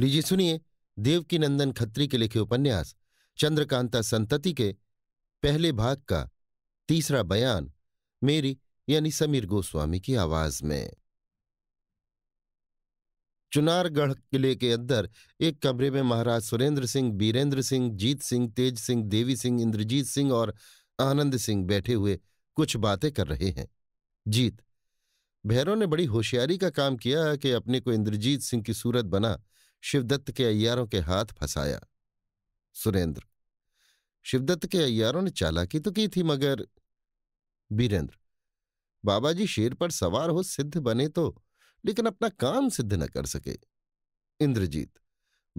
लीजिए सुनिए देवकी नंदन खत्री के लिखे उपन्यास चंद्रकांता संतति के पहले भाग का तीसरा बयान मेरी यानी समीर गोस्वामी की आवाज में चुनारगढ़ किले के अंदर एक कमरे में महाराज सुरेंद्र सिंह बीरेंद्र सिंह जीत सिंह तेज सिंह देवी सिंह इंद्रजीत सिंह और आनंद सिंह बैठे हुए कुछ बातें कर रहे हैं जीत भैरव ने बड़ी होशियारी का काम किया कि अपने को इंद्रजीत सिंह की सूरत बना शिवदत्त के अय्यारों के हाथ फंसाया सुरेंद्र शिवदत्त के अय्यारों ने चालाकी तो की थी मगर बीरेंद्र बाबा जी शेर पर सवार हो सिद्ध बने तो लेकिन अपना काम सिद्ध न कर सके इंद्रजीत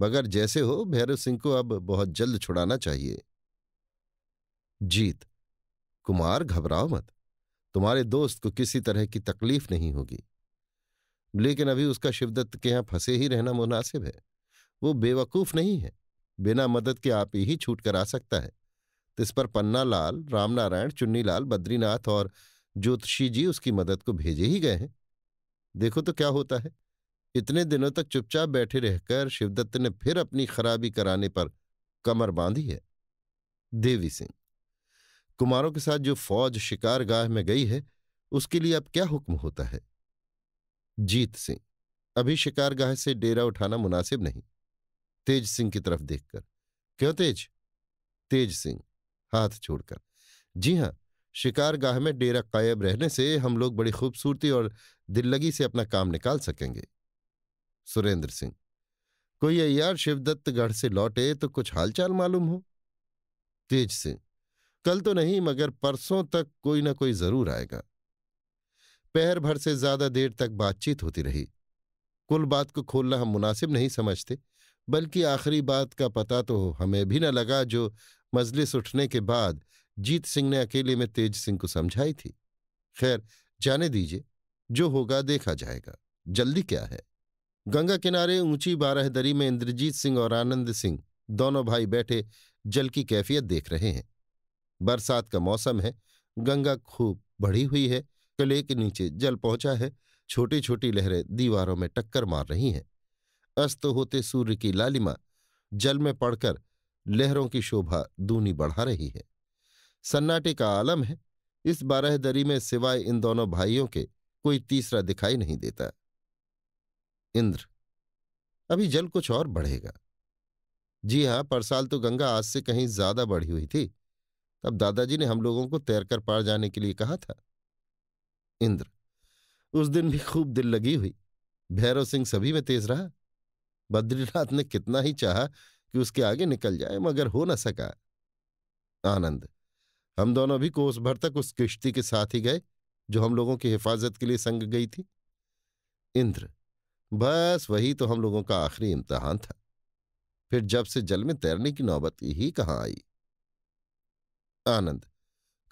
मगर जैसे हो भैरव सिंह को अब बहुत जल्द छुड़ाना चाहिए जीत कुमार घबराओ मत तुम्हारे दोस्त को किसी तरह की तकलीफ नहीं होगी लेकिन अभी उसका शिवदत्त के यहाँ फंसे ही रहना मुनासिब है वो बेवकूफ़ नहीं है बिना मदद के आप ही छूट कर आ सकता है इस पर पन्नालाल रामनारायण चुन्नीलाल बद्रीनाथ और ज्योतिषी जी उसकी मदद को भेजे ही गए हैं देखो तो क्या होता है इतने दिनों तक चुपचाप बैठे रहकर शिवदत्त ने फिर अपनी खराबी कराने पर कमर बांधी है देवी सिंह कुमारों के साथ जो फौज शिकारगाह में गई है उसके लिए अब क्या हुक्म होता है जीत सिंह अभी शिकारगाह से डेरा उठाना मुनासिब नहीं तेज सिंह की तरफ देखकर क्यों तेज तेज सिंह हाथ छोड़कर जी हां शिकारगाह में डेरा कायब रहने से हम लोग बड़ी खूबसूरती और दिल्लगी से अपना काम निकाल सकेंगे सुरेंद्र सिंह कोई अयार शिवदत्तगढ़ से लौटे तो कुछ हालचाल मालूम हो तेज सिंह कल तो नहीं मगर परसों तक कोई ना कोई जरूर आएगा पहर भर से ज्यादा देर तक बातचीत होती रही कुल बात को खोलना हम मुनासिब नहीं समझते बल्कि आखिरी बात का पता तो हमें भी न लगा जो मजलिस उठने के बाद जीत सिंह ने अकेले में तेज सिंह को समझाई थी खैर जाने दीजिए जो होगा देखा जाएगा जल्दी क्या है गंगा किनारे ऊंची बारहदरी में इंद्रजीत सिंह और आनंद सिंह दोनों भाई बैठे जल की कैफियत देख रहे हैं बरसात का मौसम है गंगा खूब बढ़ी हुई है कले के नीचे जल पहुंचा है छोटी छोटी लहरें दीवारों में टक्कर मार रही हैं अस्त होते सूर्य की लालिमा जल में पड़कर लहरों की शोभा दूनी बढ़ा रही है सन्नाटे का आलम है इस बारहदरी में सिवाय इन दोनों भाइयों के कोई तीसरा दिखाई नहीं देता इंद्र अभी जल कुछ और बढ़ेगा जी हाँ परसाल तो गंगा आज से कहीं ज्यादा बढ़ी हुई थी तब दादाजी ने हम लोगों को तैरकर पार जाने के लिए कहा था इंद्र उस दिन भी खूब दिल लगी हुई भैरव सिंह सभी में तेज रहा बद्रीनाथ ने कितना ही चाहा कि उसके आगे निकल जाए मगर हो न सका आनंद हम दोनों भी कोस भर तक उस किश्ती के साथ ही गए जो हम लोगों की हिफाजत के लिए संग गई थी इंद्र बस वही तो हम लोगों का आखिरी इम्तहान था फिर जब से जल में तैरने की नौबत ही कहाँ आई आनंद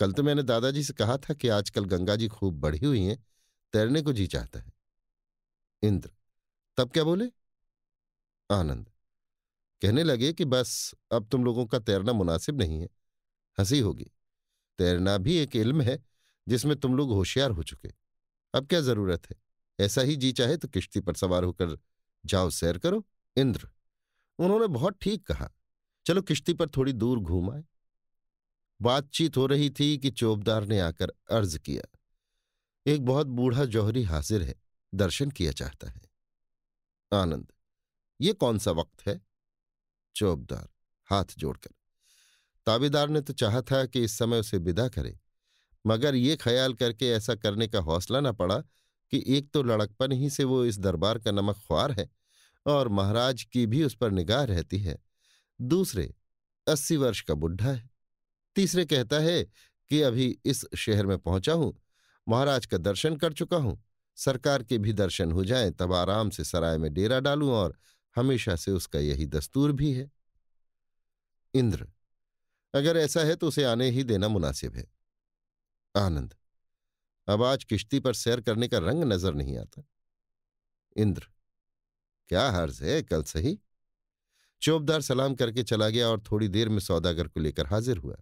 कल तो मैंने दादाजी से कहा था कि आजकल गंगा जी खूब बढ़ी हुई हैं तैरने को जी चाहता है इंद्र तब क्या बोले आनंद कहने लगे कि बस अब तुम लोगों का तैरना मुनासिब नहीं है हंसी होगी तैरना भी एक इल्म है जिसमें तुम लोग होशियार हो चुके अब क्या जरूरत है ऐसा ही जी चाहे तो किश्ती पर सवार होकर जाओ सैर करो इंद्र उन्होंने बहुत ठीक कहा चलो किश्ती पर थोड़ी दूर घूम आए बातचीत हो रही थी कि चोबदार ने आकर अर्ज किया एक बहुत बूढ़ा जौहरी हाजिर है दर्शन किया चाहता है आनंद ये कौन सा वक्त है चौबदार हाथ जोड़कर ताबेदार ने तो चाहा था कि इस समय उसे विदा करे मगर ये ख्याल करके ऐसा करने का हौसला न पड़ा कि एक तो लड़कपन ही से वो इस दरबार का नमक ख्वार है और महाराज की भी उस पर निगाह रहती है दूसरे अस्सी वर्ष का बुढ़ा है तीसरे कहता है कि अभी इस शहर में पहुंचा हूं महाराज का दर्शन कर चुका हूं सरकार के भी दर्शन हो जाए तब आराम से सराय में डेरा डालूं और हमेशा से उसका यही दस्तूर भी है इंद्र अगर ऐसा है तो उसे आने ही देना मुनासिब है आनंद अब आज किश्ती पर सैर करने का रंग नजर नहीं आता इंद्र क्या हर्ज है कल सही चौबदार सलाम करके चला गया और थोड़ी देर में सौदागर को लेकर हाजिर हुआ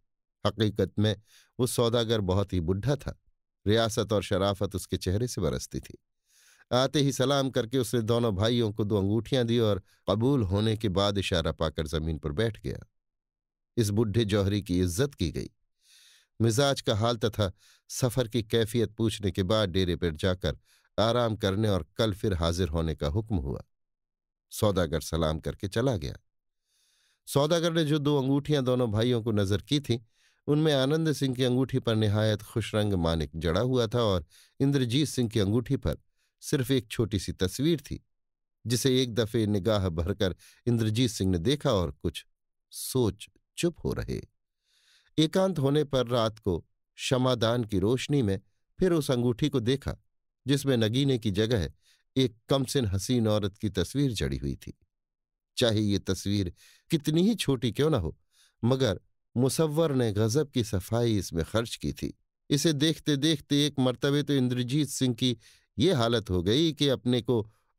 हकीकत में वो सौदागर बहुत ही बुढ़ा था रियासत और शराफत उसके चेहरे से बरसती थी आते ही सलाम करके उसने दोनों भाइयों को दो अंगूठियां दी और कबूल होने के बाद इशारा पाकर जमीन पर बैठ गया इस बुढ़े जौहरी की इज्जत की गई मिजाज का हाल तथा सफर की कैफियत पूछने के बाद डेरे पर जाकर आराम करने और कल फिर हाजिर होने का हुक्म हुआ सौदागर सलाम करके चला गया सौदागर ने जो दो अंगूठियां दोनों भाइयों को नजर की थीं उनमें आनंद सिंह की अंगूठी पर निहायत खुशरंग मानिक जड़ा हुआ था और इंद्रजीत सिंह की अंगूठी पर सिर्फ एक छोटी सी तस्वीर थी जिसे एक दफे निगाह भरकर इंद्रजीत सिंह ने देखा और कुछ सोच चुप हो रहे एकांत होने पर रात को क्षमादान की रोशनी में फिर उस अंगूठी को देखा जिसमें नगीने की जगह एक कमसिन हसीन औरत की तस्वीर जड़ी हुई थी चाहे ये तस्वीर कितनी ही छोटी क्यों ना हो मगर मुसव्वर ने गजब की सफाई इसमें खर्च की थी इसे देखते देखते एक मर्तबे तो इंद्रजीत सिंह की ये हालत हो गई कि अपने को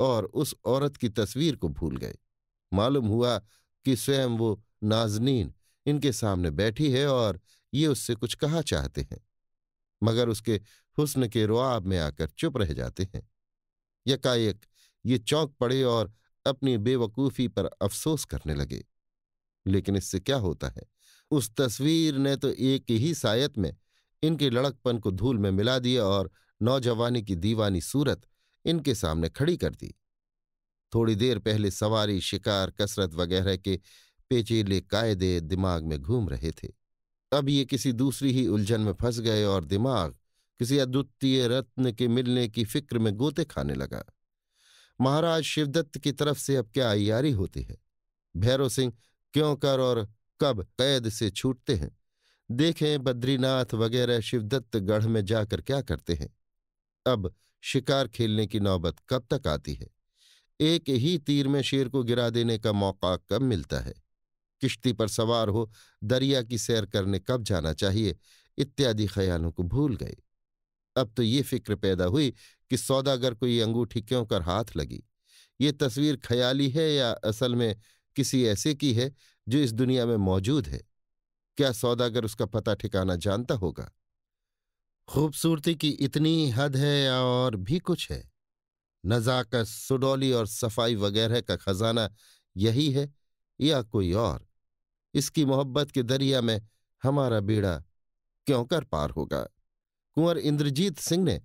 और उस औरत की तस्वीर को भूल गए मालूम हुआ कि स्वयं वो नाजनीन इनके सामने बैठी है और ये उससे कुछ कहा चाहते हैं मगर उसके हुस्न के रुआब में आकर चुप रह जाते हैं यकायक ये चौंक पड़े और अपनी बेवकूफ़ी पर अफसोस करने लगे लेकिन इससे क्या होता है उस तस्वीर ने तो एक ही सायत में इनके लड़कपन को धूल में मिला दिया और नौजवानी की दीवानी सूरत इनके सामने खड़ी कर दी थोड़ी देर पहले सवारी शिकार कसरत वगैरह के पेचीले कायदे दिमाग में घूम रहे थे अब ये किसी दूसरी ही उलझन में फंस गए और दिमाग किसी अद्वितीय रत्न के मिलने की फिक्र में गोते खाने लगा महाराज शिवदत्त की तरफ से अब क्या अयारी होती है भैरव सिंह क्यों कर और कब कैद से छूटते हैं देखें बद्रीनाथ वगैरह शिवदत्त गढ़ में जाकर क्या करते हैं अब शिकार खेलने की नौबत कब तक आती है एक ही तीर में शेर को गिरा देने का मौका कब मिलता है किश्ती पर सवार हो दरिया की सैर करने कब जाना चाहिए इत्यादि ख्यालों को भूल गए अब तो ये फिक्र पैदा हुई कि सौदागर को ये अंगूठी क्यों कर हाथ लगी ये तस्वीर ख्याली है या असल में किसी ऐसे की है जो इस दुनिया में मौजूद है क्या सौदागर उसका पता ठिकाना जानता होगा खूबसूरती की इतनी हद है और भी कुछ है नजाकत सुडौली और सफाई वगैरह का खजाना यही है या कोई और इसकी मोहब्बत के दरिया में हमारा बेड़ा क्यों कर पार होगा कुंवर इंद्रजीत सिंह ने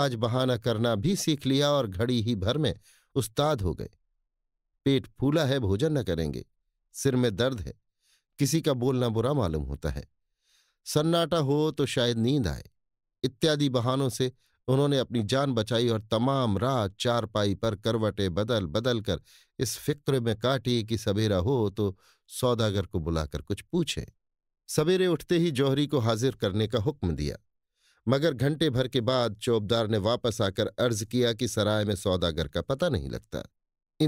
आज बहाना करना भी सीख लिया और घड़ी ही भर में उस्ताद हो गए पेट फूला है भोजन न करेंगे सिर में दर्द है किसी का बोलना बुरा मालूम होता है सन्नाटा हो तो शायद नींद आए इत्यादि बहानों से उन्होंने अपनी जान बचाई और तमाम रात चारपाई पर करवटे बदल बदल कर इस फिक्र में काटी कि सवेरा हो तो सौदागर को बुलाकर कुछ पूछे सवेरे उठते ही जौहरी को हाजिर करने का हुक्म दिया मगर घंटे भर के बाद चौबदार ने वापस आकर अर्ज किया कि सराय में सौदागर का पता नहीं लगता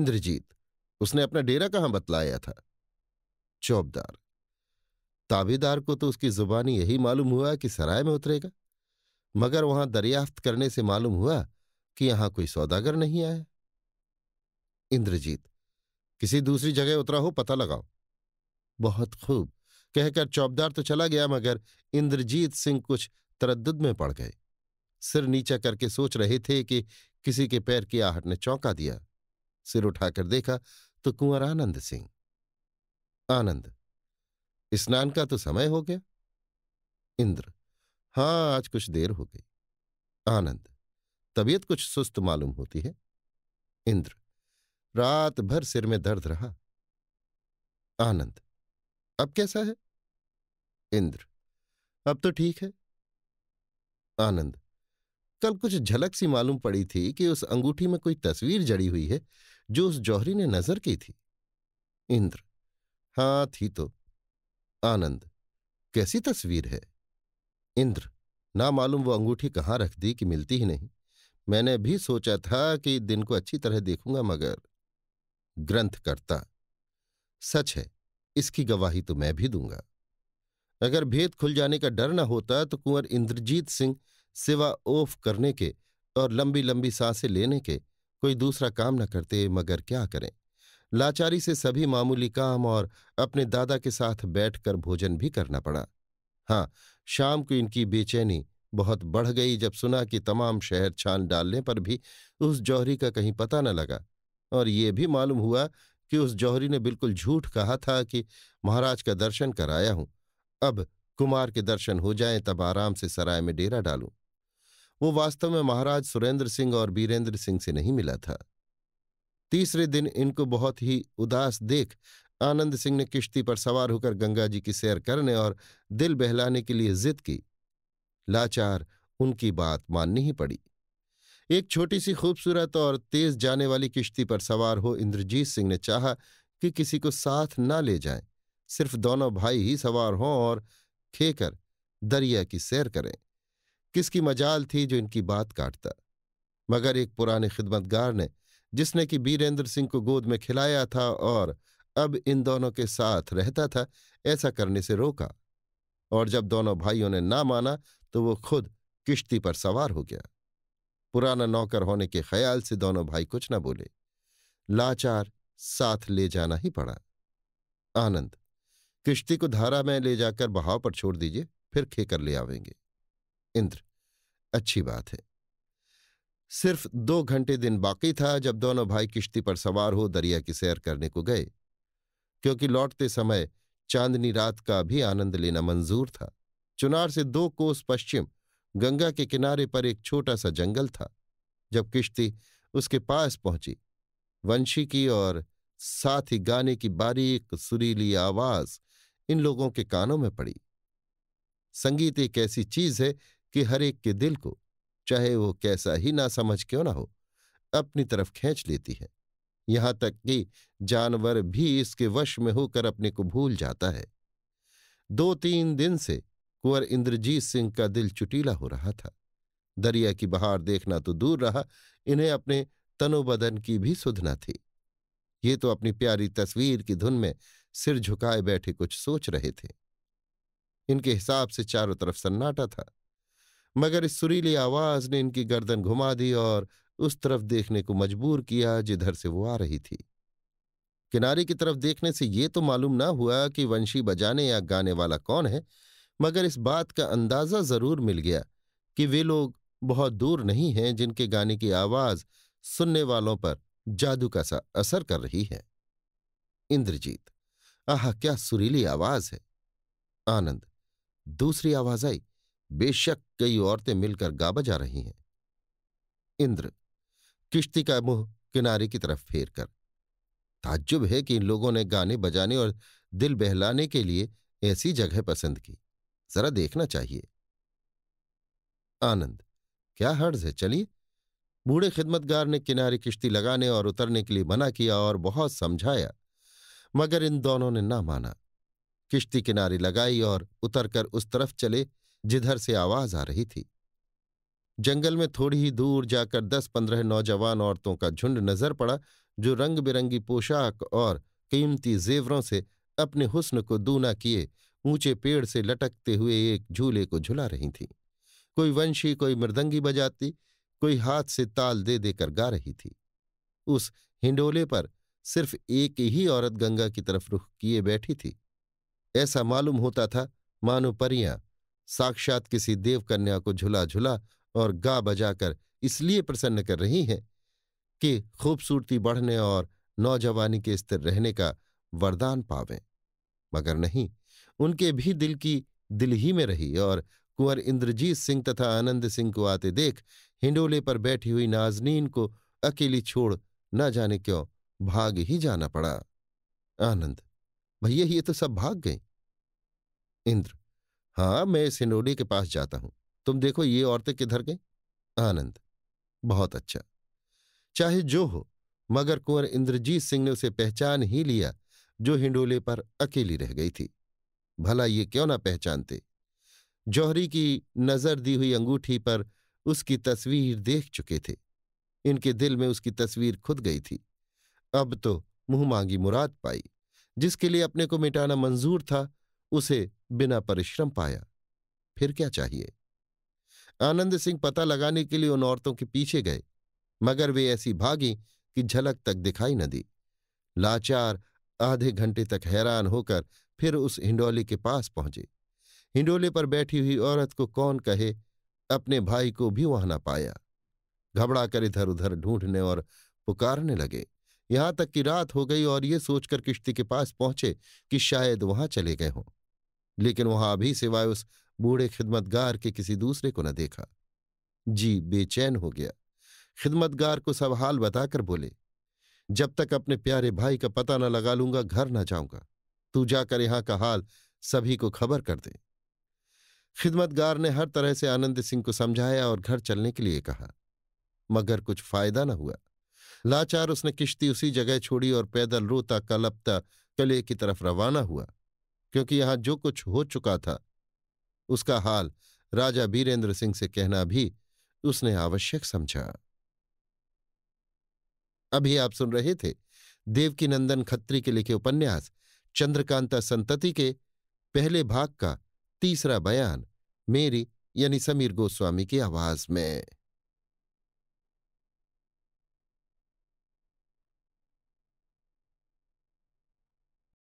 इंद्रजीत उसने अपना डेरा कहाँ बतलाया था चौबदार ताबेदार को तो उसकी जुबानी यही मालूम हुआ कि सराय में उतरेगा मगर वहां दरियाफ्त करने से मालूम हुआ कि यहां कोई सौदागर नहीं आया इंद्रजीत किसी दूसरी जगह उतरा हो पता लगाओ बहुत खूब कहकर चौबदार तो चला गया मगर इंद्रजीत सिंह कुछ तरदुद में पड़ गए सिर नीचा करके सोच रहे थे कि किसी के पैर की आहट ने चौंका दिया सिर उठाकर देखा तो कुंवर आनंद सिंह आनंद स्नान का तो समय हो गया इंद्र हां आज कुछ देर हो गई आनंद तबीयत कुछ सुस्त मालूम होती है इंद्र रात भर सिर में दर्द रहा आनंद अब कैसा है इंद्र अब तो ठीक है आनंद कल कुछ झलक सी मालूम पड़ी थी कि उस अंगूठी में कोई तस्वीर जड़ी हुई है जो उस जौहरी ने नजर की थी इंद्र हाँ थी तो आनंद कैसी तस्वीर है इंद्र ना मालूम वो अंगूठी कहाँ रख दी कि मिलती ही नहीं मैंने भी सोचा था कि दिन को अच्छी तरह देखूंगा मगर ग्रंथ करता सच है इसकी गवाही तो मैं भी दूंगा अगर भेद खुल जाने का डर न होता तो कुंवर इंद्रजीत सिंह सिवा ओफ करने के और लंबी लंबी सांसें लेने के कोई दूसरा काम न करते मगर क्या करें लाचारी से सभी मामूली काम और अपने दादा के साथ बैठकर भोजन भी करना पड़ा हाँ शाम को इनकी बेचैनी बहुत बढ़ गई जब सुना कि तमाम शहर छान डालने पर भी उस जौहरी का कहीं पता न लगा और ये भी मालूम हुआ कि उस जौहरी ने बिल्कुल झूठ कहा था कि महाराज का दर्शन कराया हूं अब कुमार के दर्शन हो जाएं तब आराम से सराय में डेरा डालूं वो वास्तव में महाराज सुरेंद्र सिंह और बीरेंद्र सिंह से नहीं मिला था तीसरे दिन इनको बहुत ही उदास देख आनंद सिंह ने किश्ती पर सवार होकर गंगा जी की सैर करने और दिल बहलाने के लिए जिद की लाचार उनकी बात माननी ही पड़ी एक छोटी सी खूबसूरत और तेज जाने वाली किश्ती पर सवार हो इंद्रजीत सिंह ने चाहा कि किसी को साथ ना ले जाए सिर्फ दोनों भाई ही सवार हों और खेकर दरिया की सैर करें किसकी मजाल थी जो इनकी बात काटता मगर एक पुराने खिदमतगार ने जिसने कि बीरेंद्र सिंह को गोद में खिलाया था और अब इन दोनों के साथ रहता था ऐसा करने से रोका और जब दोनों भाइयों ने ना माना तो वो खुद किश्ती पर सवार हो गया पुराना नौकर होने के ख्याल से दोनों भाई कुछ न बोले लाचार साथ ले जाना ही पड़ा आनंद किश्ती को धारा में ले जाकर बहाव पर छोड़ दीजिए फिर खेकर ले आवेंगे इंद्र अच्छी बात है सिर्फ दो घंटे दिन बाकी था जब दोनों भाई किश्ती पर सवार हो दरिया की सैर करने को गए क्योंकि लौटते समय चांदनी रात का भी आनंद लेना मंजूर था चुनार से दो कोस पश्चिम गंगा के किनारे पर एक छोटा सा जंगल था जब किश्ती उसके पास पहुंची वंशी की और साथ ही गाने की बारीक सुरीली आवाज इन लोगों के कानों में पड़ी संगीत एक ऐसी चीज है कि हर एक के दिल को चाहे वो कैसा ही ना समझ क्यों ना हो अपनी तरफ खींच लेती है यहां तक कि जानवर भी इसके वश में होकर अपने को भूल जाता है दो तीन दिन से कुंवर इंद्रजीत सिंह का दिल चुटीला हो रहा था दरिया की बहार देखना तो दूर रहा इन्हें अपने तनोबदन की भी सुधना थी ये तो अपनी प्यारी तस्वीर की धुन में सिर झुकाए बैठे कुछ सोच रहे थे इनके हिसाब से चारों तरफ सन्नाटा था मगर इस सुरीली आवाज ने इनकी गर्दन घुमा दी और उस तरफ देखने को मजबूर किया जिधर से वो आ रही थी किनारे की तरफ देखने से ये तो मालूम ना हुआ कि वंशी बजाने या गाने वाला कौन है मगर इस बात का अंदाजा जरूर मिल गया कि वे लोग बहुत दूर नहीं हैं जिनके गाने की आवाज सुनने वालों पर जादू का सा असर कर रही है इंद्रजीत आह क्या सुरीली आवाज है आनंद दूसरी आवाज आई बेशक कई औरतें मिलकर गा बजा रही हैं इंद्र किश्ती का मुंह किनारे की तरफ फेर कर ताज्जुब है कि इन लोगों ने गाने बजाने और दिल बहलाने के लिए ऐसी जगह पसंद की जरा देखना चाहिए आनंद क्या हर्ज है चलिए बूढ़े खिदमतगार ने किनारे किश्ती लगाने और उतरने के लिए मना किया और बहुत समझाया मगर इन दोनों ने ना माना किश्ती किनारे लगाई और उतरकर उस तरफ चले जिधर से आवाज आ रही थी जंगल में थोड़ी ही दूर जाकर दस पंद्रह नौजवान औरतों का झुंड नजर पड़ा जो रंग बिरंगी पोशाक और कीमती जेवरों से अपने हुस्न को दूना किए ऊंचे पेड़ से लटकते हुए एक झूले को झुला रही थी कोई वंशी कोई मृदंगी बजाती कोई हाथ से ताल दे देकर गा रही थी उस हिंडोले पर सिर्फ एक ही औरत गंगा की तरफ रुख किए बैठी थी ऐसा मालूम होता था मानो परियां साक्षात किसी देवकन्या को झुला झुला और गा बजाकर इसलिए प्रसन्न कर रही हैं कि खूबसूरती बढ़ने और नौजवानी के स्थिर रहने का वरदान पावें मगर नहीं उनके भी दिल की दिल ही में रही और कुंवर इंद्रजीत सिंह तथा आनंद सिंह को आते देख हिंडोले पर बैठी हुई नाजनीन को अकेली छोड़ न जाने क्यों भाग ही जाना पड़ा आनंद भैया ये तो सब भाग गई इंद्र हाँ मैं इस हिंडोली के पास जाता हूं तुम देखो ये औरतें किधर गई आनंद बहुत अच्छा चाहे जो हो मगर कुंवर इंद्रजीत सिंह ने उसे पहचान ही लिया जो हिंडोले पर अकेली रह गई थी भला ये क्यों ना पहचानते जौहरी की नजर दी हुई अंगूठी पर उसकी तस्वीर देख चुके थे इनके दिल में उसकी तस्वीर खुद गई थी अब तो मुंह मांगी मुराद पाई जिसके लिए अपने को मिटाना मंजूर था उसे बिना परिश्रम पाया फिर क्या चाहिए आनंद सिंह पता लगाने के लिए उन औरतों के पीछे गए मगर वे ऐसी भागी कि झलक तक दिखाई न दी लाचार आधे घंटे तक हैरान होकर फिर उस हिंडोले के पास पहुंचे हिंडोले पर बैठी हुई औरत को कौन कहे अपने भाई को भी वहां न पाया घबरा कर इधर उधर ढूंढने और पुकारने लगे यहां तक कि रात हो गई और ये सोचकर किश्ती के पास पहुंचे कि शायद वहां चले गए हों लेकिन वहां अभी सिवाय उस बूढ़े खिदमतगार के किसी दूसरे को न देखा जी बेचैन हो गया खिदमतगार को सब हाल बताकर बोले जब तक अपने प्यारे भाई का पता न लगा लूंगा घर न जाऊंगा तू जाकर यहां का हाल सभी को खबर कर दे खिदमतगार ने हर तरह से आनंद सिंह को समझाया और घर चलने के लिए कहा मगर कुछ फायदा न हुआ लाचार उसने किश्ती उसी जगह छोड़ी और पैदल रोता कलपता कले की तरफ रवाना हुआ क्योंकि यहां जो कुछ हो चुका था उसका हाल राजा बीरेंद्र सिंह से कहना भी उसने आवश्यक समझा अभी आप सुन रहे थे देवकी नंदन खत्री के लिखे उपन्यास चंद्रकांता संतति के पहले भाग का तीसरा बयान मेरी यानी समीर गोस्वामी की आवाज में